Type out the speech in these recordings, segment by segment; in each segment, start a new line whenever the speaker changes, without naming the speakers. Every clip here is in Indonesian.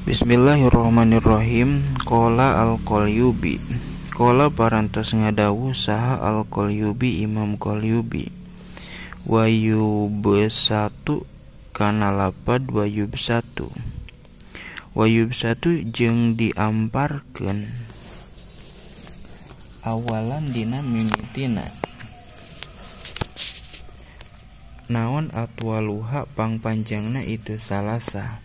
Bismillahirrahmanirrahim Kola al-Qolyubi Kola parantos ngadawu saha al-Qolyubi Imam Qolyubi Wayub satu kana lapad wayub satu Wayub satu jeng diamparkan Awalan dina mimitina Naon atwaluha pangpanjangna itu salasa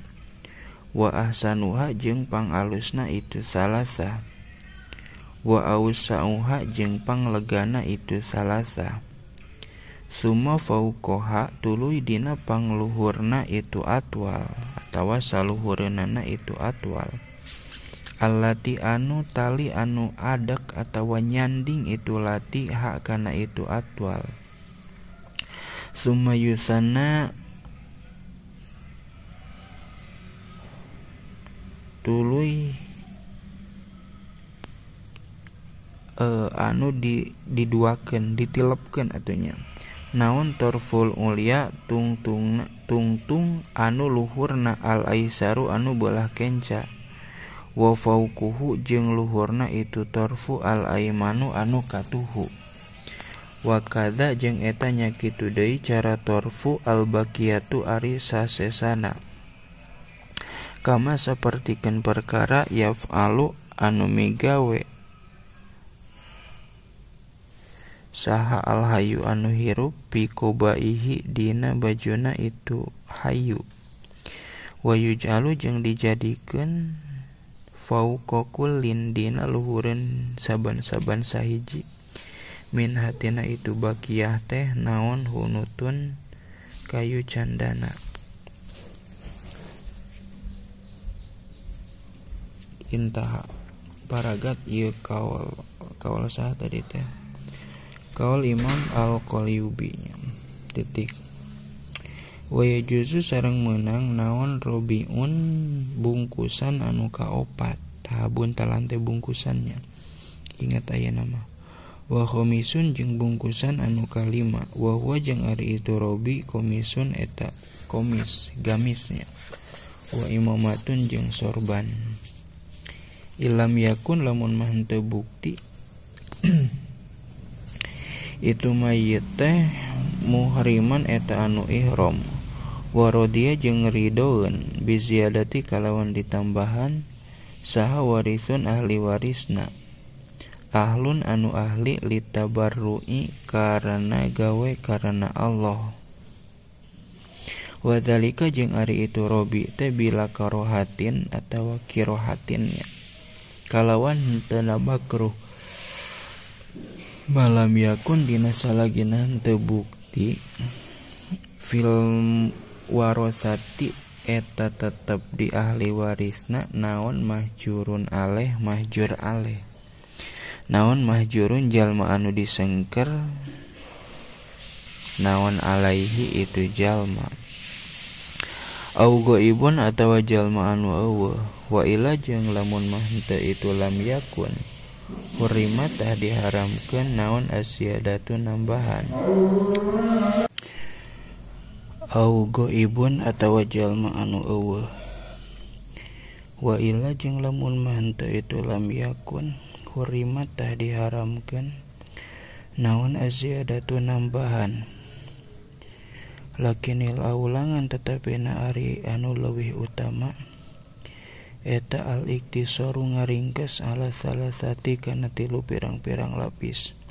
wa ahsanuha jeung pangalusna itu salasa wa ausauha jeung panglegana itu salasa Suma faukoha tuluy dina pangluhurna itu atwal atawa saluhurunana itu atwal Allati anu tali anu adak atawa nyanding itu lati hak kana itu atwal Suma yusana tuluy uh, eh, anu di diduaken ditilepken atunya naon torful Ulia tungtung tungtung anu luhurna al-aisaru anu belah kenca wafaukuhu jeung luhurna itu torfu al-aimanu anu katuhu wakada jeung etanya kitu deui cara torfu al-baqiyatu ari sasesana kama sepertikan perkara yaf'alu anu migawe saha al hayu anu hirup baihi dina bajuna itu hayu wayuj'alu dijadikan dijadikeun kokul dina luhurin saban-saban sahiji min hatina itu bakiyah teh naon hunutun kayu candana intaha paragat iya kawal kawal sah tadi teh kawal Imam al Qalyubi titik Waya juzu sarang menang naon robiun bungkusan anu kaopat tabun talante bungkusannya ingat ayah nama wa komisun jeng bungkusan anu kalima wah jeng ari itu robi komisun eta komis gamisnya wa imamatun jeng sorban ilam yakun lamun mah bukti itu mayit teh muhriman eta anu ihram warodia jeung ridoeun biziadati kalawan ditambahan saha warisun ahli warisna ahlun anu ahli litabarru'i karena gawe karena Allah wadzalika jeung ari itu robi teh bila karohatin atau kirohatinnya wan tenabaruh balam yakun disa lagihan tebukti film warosati eta tetap di ahli warisna naonmahjurun Alemahjur Ale naonmahjurun jalmaanu disngker naon Alaihi itu jalmaan au ghaibun atawa jalmaan wa wa wa ila jeung lamun mah itu lam yakun hurimat tak diharamkan naon asyadatu nambahan au ghaibun atawa jalmaan wa wa wa ila jeung lamun mah itu lam yakun hurimat tak diharamkan naon asyadatu nambahan lakinil aulangan tetapi na ari anu lebih utama eta al iktisoru ngaringkes ala salah sati kana tilu pirang-pirang lapis